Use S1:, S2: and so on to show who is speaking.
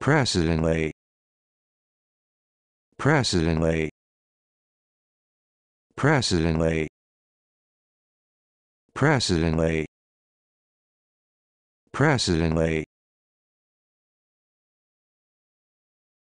S1: precedently precedently precedently precedently precedently